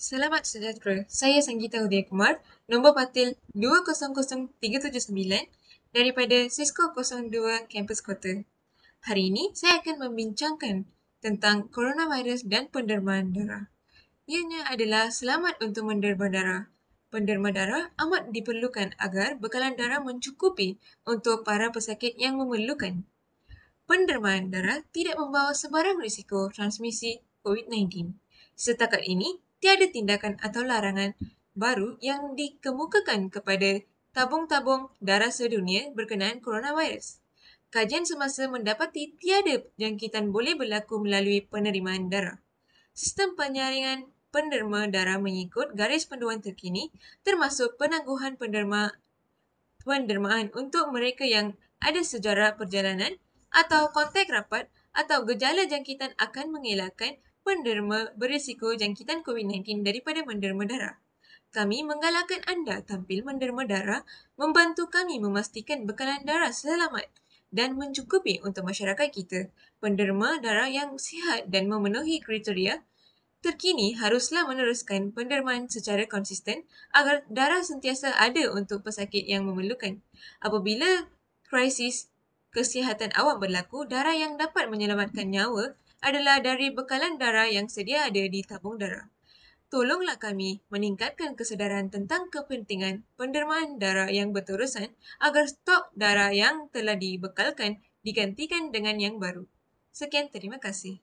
Selamat sejahtera. Saya Sangita Udaya Kumar, nombor patil 200379 daripada Cisco 02 Campus Kota. Hari ini saya akan membincangkan tentang coronavirus dan pendermaan darah. Ianya adalah selamat untuk menderma darah. Penderma darah amat diperlukan agar bekalan darah mencukupi untuk para pesakit yang memerlukan. Pendermaan darah tidak membawa sebarang risiko transmisi COVID-19. Setakat ini, tiada tindakan atau larangan baru yang dikemukakan kepada tabung-tabung darah sedunia berkenaan coronavirus. Kajian semasa mendapati tiada jangkitan boleh berlaku melalui penerimaan darah. Sistem penyaringan penderma darah mengikut garis panduan terkini termasuk penangguhan penderma pendermaan untuk mereka yang ada sejarah perjalanan atau kontak rapat atau gejala jangkitan akan mengelakkan penderma berisiko jangkitan COVID-19 daripada menderma darah. Kami menggalakkan anda tampil menderma darah, membantu kami memastikan bekalan darah selamat dan mencukupi untuk masyarakat kita. Penderma darah yang sihat dan memenuhi kriteria terkini haruslah meneruskan penderman secara konsisten agar darah sentiasa ada untuk pesakit yang memerlukan. Apabila krisis kesihatan awam berlaku, darah yang dapat menyelamatkan nyawa adalah dari bekalan darah yang sedia ada di tabung darah. Tolonglah kami meningkatkan kesedaran tentang kepentingan pendermaan darah yang berterusan agar stok darah yang telah dibekalkan digantikan dengan yang baru. Sekian terima kasih.